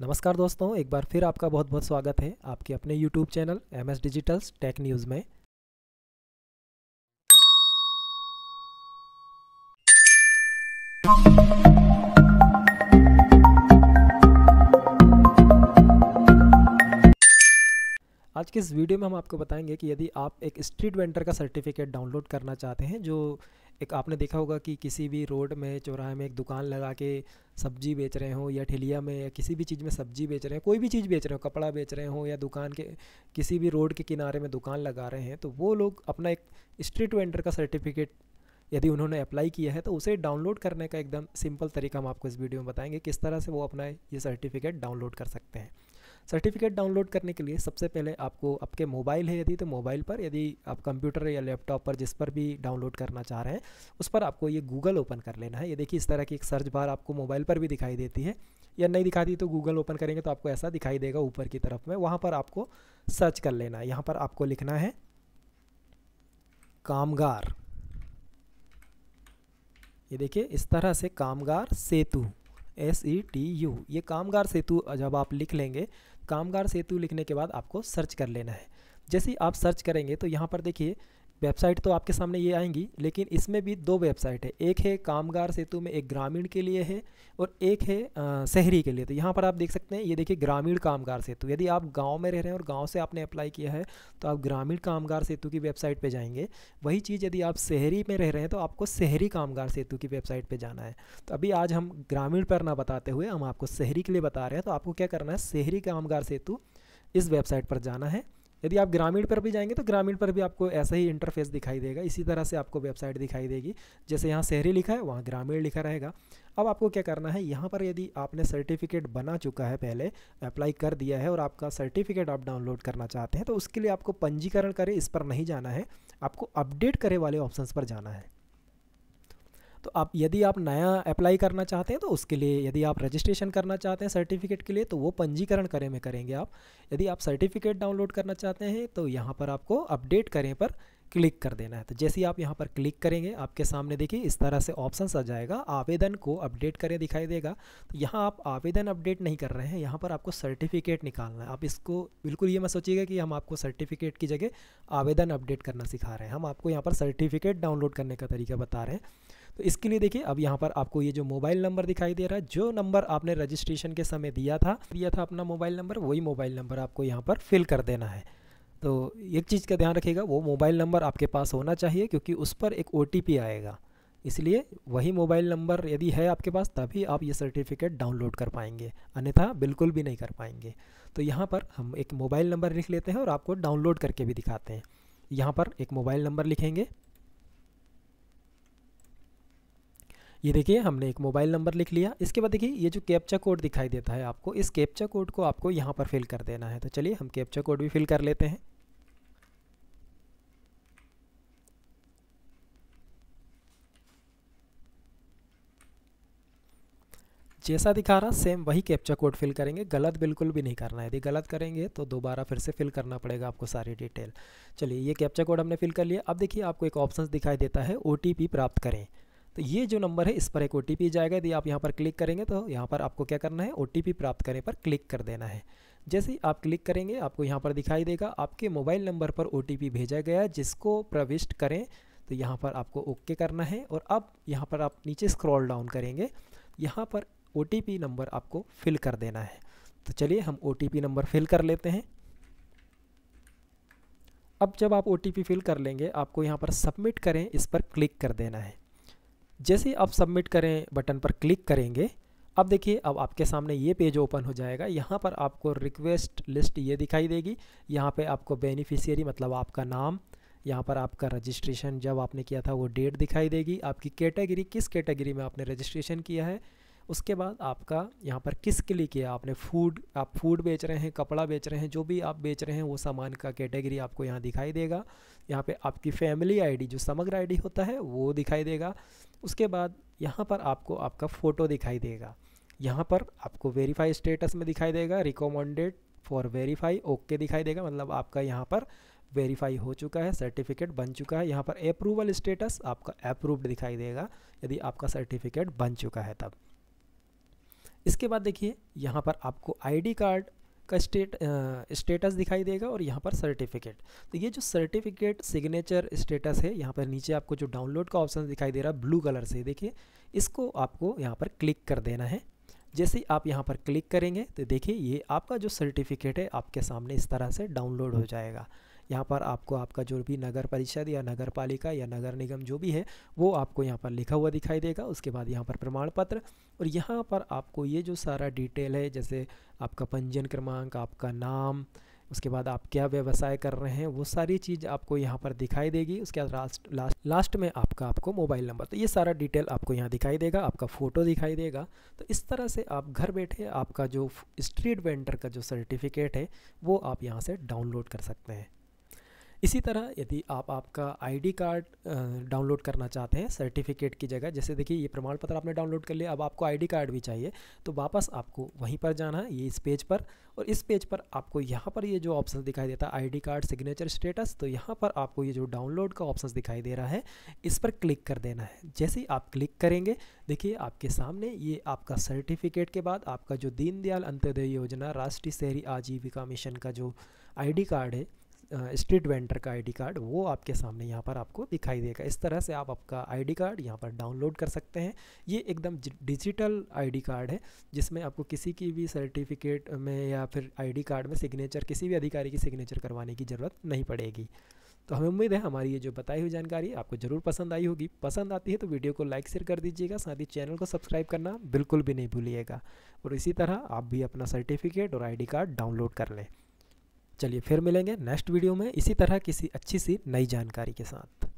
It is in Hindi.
नमस्कार दोस्तों एक बार फिर आपका बहुत बहुत स्वागत है आपके अपने YouTube channel M S digitals tech news में आज के इस वीडियो में हम आपको बताएंगे कि यदि आप एक स्ट्रीट वेंडर का सर्टिफिकेट डाउनलोड करना चाहते हैं जो एक आपने देखा होगा कि किसी भी रोड में चौराहे में एक दुकान लगा के सब्जी बेच रहे हो या ठेलिया में या किसी भी चीज़ में सब्जी बेच रहे हैं कोई भी चीज़ बेच रहे हो कपड़ा बेच रहे हो या दुकान के किसी भी रोड के किनारे में दुकान लगा रहे हैं तो वो लोग अपना एक स्ट्रीट वेंडर का सर्टिफिकेट यदि उन्होंने अप्लाई किया है तो उसे डाउनलोड करने का एकदम सिंपल तरीका हम आपको इस वीडियो में बताएंगे किस तरह से वो अपना ये सर्टिफिकेट डाउनलोड कर सकते हैं सर्टिफिकेट डाउनलोड करने के लिए सबसे पहले आपको आपके मोबाइल है यदि तो मोबाइल पर यदि आप कंप्यूटर या लैपटॉप पर जिस पर भी डाउनलोड करना चाह रहे हैं उस पर आपको ये गूगल ओपन कर लेना है ये देखिए इस तरह की एक सर्च बार आपको मोबाइल पर भी दिखाई देती है या नहीं दिखाती तो गूगल ओपन करेंगे तो आपको ऐसा दिखाई देगा ऊपर की तरफ में वहाँ पर आपको सर्च कर लेना है यहाँ पर आपको लिखना है कामगार ये देखिए इस तरह से Kamgar Setu S E T U ये कामगार सेतु जब आप लिख लेंगे कामगार सेतु लिखने के बाद आपको सर्च कर लेना है जैसे ही आप सर्च करेंगे तो यहाँ पर देखिए वेबसाइट तो आपके सामने ये आएंगी लेकिन इसमें भी दो वेबसाइट है एक है कामगार सेतु में एक ग्रामीण के लिए है और एक है शहरी के लिए तो यहाँ पर आप देख सकते हैं ये देखिए ग्रामीण कामगार सेतु यदि आप गांव में रह रहे हैं और गांव से आपने अप्लाई किया है तो आप ग्रामीण कामगार सेतु की वेबसाइट पर जाएंगे वही चीज़ यदि आप शहरी में रह रहे हैं तो आपको शहरी कामगार सेतु की वेबसाइट पर जाना है तो अभी आज हम ग्रामीण पर ना बताते हुए हम आपको शहरी के लिए बता रहे हैं तो आपको क्या करना है शहरी कामगार सेतु इस वेबसाइट पर जाना है यदि आप ग्रामीण पर भी जाएंगे तो ग्रामीण पर भी आपको ऐसा ही इंटरफेस दिखाई देगा इसी तरह से आपको वेबसाइट दिखाई देगी जैसे यहाँ शहरी लिखा है वहाँ ग्रामीण लिखा रहेगा अब आपको क्या करना है यहाँ पर यदि आपने सर्टिफिकेट बना चुका है पहले अप्लाई कर दिया है और आपका सर्टिफिकेट आप डाउनलोड करना चाहते हैं तो उसके लिए आपको पंजीकरण करें इस पर नहीं जाना है आपको अपडेट करे वाले ऑप्शन पर जाना है तो आप यदि आप नया अप्लाई करना चाहते हैं तो उसके लिए यदि आप रजिस्ट्रेशन करना चाहते हैं सर्टिफिकेट के लिए तो वो पंजीकरण करें में करेंगे आप यदि आप सर्टिफिकेट डाउनलोड करना चाहते हैं तो यहाँ पर आपको अपडेट करें पर क्लिक कर देना है तो जैसे ही आप यहाँ पर क्लिक करेंगे आपके सामने देखिए इस तरह से ऑप्शन आ जाएगा आवेदन को अपडेट करें दिखाई देगा तो यहाँ आप आवेदन अपडेट नहीं कर रहे हैं यहाँ पर आपको सर्टिफिकेट निकालना है आप इसको बिल्कुल ये मत सोचिएगा कि हम आपको सर्टिफिकेट की जगह आवेदन अपडेट करना सिखा रहे हैं हम आपको यहाँ पर सर्टिफिकेट डाउनलोड करने का तरीका बता रहे हैं तो इसके लिए देखिए अब यहाँ पर आपको ये जो मोबाइल नंबर दिखाई दे रहा है जो नंबर आपने रजिस्ट्रेशन के समय दिया था दिया था अपना मोबाइल नंबर वही मोबाइल नंबर आपको यहाँ पर फिल कर देना है तो एक चीज़ का ध्यान रखिएगा वो मोबाइल नंबर आपके पास होना चाहिए क्योंकि उस पर एक ओ आएगा इसलिए वही मोबाइल नंबर यदि है आपके पास तभी आप ये सर्टिफिकेट डाउनलोड कर पाएंगे अन्यथा बिल्कुल भी नहीं कर पाएंगे तो यहाँ पर हम एक मोबाइल नंबर लिख लेते हैं और आपको डाउनलोड करके भी दिखाते हैं यहाँ पर एक मोबाइल नंबर लिखेंगे ये देखिए हमने एक मोबाइल नंबर लिख लिया इसके बाद देखिए ये जो कैप्चा कोड दिखाई देता है आपको इस कैप्चा कोड को आपको यहाँ पर फिल कर देना है तो चलिए हम कैप्चा कोड भी फिल कर लेते हैं जैसा दिखा रहा सेम वही कैप्चा कोड फिल करेंगे गलत बिल्कुल भी नहीं करना है यदि गलत करेंगे तो दोबारा फिर से फिल करना पड़ेगा आपको सारी डिटेल चलिए ये कैप्चा कोड हमने फिल कर लिया अब देखिए आपको एक ऑप्शन दिखाई देता है ओ प्राप्त करें तो ये जो नंबर है इस पर एक ओ जाएगा यदि आप यहाँ पर क्लिक करेंगे तो यहाँ पर आपको क्या करना है ओ प्राप्त करने पर क्लिक कर देना है जैसे ही आप क्लिक करेंगे आपको यहाँ पर दिखाई देगा आपके मोबाइल नंबर पर ओ भेजा गया जिसको प्रविष्ट करें तो यहाँ पर आपको ओके करना है और अब यहाँ पर आप नीचे स्क्रॉल डाउन करेंगे यहाँ पर ओ नंबर आपको फिल कर देना है तो चलिए हम ओ नंबर फिल कर लेते हैं अब जब आप ओ फिल कर लेंगे आपको यहाँ पर सबमिट करें इस पर क्लिक कर देना है जैसे आप सबमिट करें बटन पर क्लिक करेंगे अब देखिए अब आपके सामने ये पेज ओपन हो जाएगा यहाँ पर आपको रिक्वेस्ट लिस्ट ये दिखाई देगी यहाँ पे आपको बेनिफिशियरी मतलब आपका नाम यहाँ पर आपका रजिस्ट्रेशन जब आपने किया था वो डेट दिखाई देगी आपकी कैटेगरी किस कैटेगरी में आपने रजिस्ट्रेशन किया है उसके बाद आपका यहाँ पर किस लिए किया आपने फूड आप फूड बेच रहे हैं कपड़ा बेच रहे हैं जो भी आप बेच रहे हैं वो सामान का कैटेगरी आपको यहाँ दिखाई देगा यहाँ पे आपकी फैमिली आईडी जो समग्र आईडी होता है वो दिखाई देगा उसके बाद यहाँ पर आपको आपका फ़ोटो दिखाई देगा यहाँ पर आपको वेरीफाई स्टेटस में दिखाई देगा रिकोमेंडेड फॉर वेरीफाई ओके दिखाई देगा मतलब आपका यहाँ पर वेरीफाई हो चुका है सर्टिफिकेट बन चुका है यहाँ पर अप्रूवल स्टेटस आपका अप्रूव्ड दिखाई देगा यदि आपका सर्टिफिकेट बन चुका है तब इसके बाद देखिए यहाँ पर आपको आईडी कार्ड का स्टेट स्टेटस दिखाई देगा और यहाँ पर सर्टिफिकेट तो ये जो सर्टिफिकेट सिग्नेचर स्टेटस है यहाँ पर नीचे आपको जो डाउनलोड का ऑप्शन दिखाई दे रहा है ब्लू कलर से देखिए इसको आपको यहाँ पर क्लिक कर देना है जैसे आप यहाँ पर क्लिक करेंगे तो देखिए ये आपका जो सर्टिफिकेट है आपके सामने इस तरह से डाउनलोड हो जाएगा यहाँ पर आपको आपका जो भी नगर परिषद या नगर पालिका या नगर निगम जो भी है वो आपको यहाँ पर लिखा हुआ दिखाई देगा उसके बाद यहाँ पर प्रमाण पत्र और यहाँ पर आपको ये जो सारा डिटेल है जैसे आपका पंजीयन क्रमांक आपका नाम उसके बाद आप क्या व्यवसाय कर रहे हैं वो सारी चीज़ आपको यहाँ पर दिखाई देगी उसके बाद लास्ट लास्ट लास्ट में आपका आपको मोबाइल नंबर तो ये सारा डिटेल आपको यहाँ दिखाई देगा आपका फ़ोटो दिखाई देगा तो इस तरह से आप घर बैठे आपका जो स्ट्रीट वेंडर का जो सर्टिफिकेट है वो आप यहाँ से डाउनलोड कर सकते हैं इसी तरह यदि आप आपका आईडी कार्ड डाउनलोड करना चाहते हैं सर्टिफिकेट की जगह जैसे देखिए ये प्रमाण पत्र आपने डाउनलोड कर लिया अब आपको आईडी कार्ड भी चाहिए तो वापस आपको वहीं पर जाना है ये इस पेज पर और इस पेज पर आपको यहाँ पर ये जो ऑप्शन दिखाई देता है आईडी कार्ड सिग्नेचर स्टेटस तो यहाँ पर आपको ये जो डाउनलोड का ऑप्शन दिखाई दे रहा है इस पर क्लिक कर देना है जैसे ही आप क्लिक करेंगे देखिए आपके सामने ये आपका सर्टिफिकेट के बाद आपका जो दीनदयाल अंत्योदय योजना राष्ट्रीय शहरी आजीविका मिशन का जो आई कार्ड है स्ट्रीट वेंडर का आईडी कार्ड वो आपके सामने यहाँ पर आपको दिखाई देगा इस तरह से आप आपका आईडी कार्ड यहाँ पर डाउनलोड कर सकते हैं ये एकदम डिजिटल आईडी कार्ड है जिसमें आपको किसी की भी सर्टिफिकेट में या फिर आईडी कार्ड में सिग्नेचर किसी भी अधिकारी की सिग्नेचर करवाने की ज़रूरत नहीं पड़ेगी तो हमें उम्मीद है हमारी ये जो बताई हुई जानकारी आपको ज़रूर पसंद आई होगी पसंद आती है तो वीडियो को लाइक शेयर कर दीजिएगा साथ ही चैनल को सब्सक्राइब करना बिल्कुल भी नहीं भूलिएगा और इसी तरह आप भी अपना सर्टिफिकेट और आईडी कार्ड डाउनलोड कर लें चलिए फिर मिलेंगे नेक्स्ट वीडियो में इसी तरह किसी अच्छी सी नई जानकारी के साथ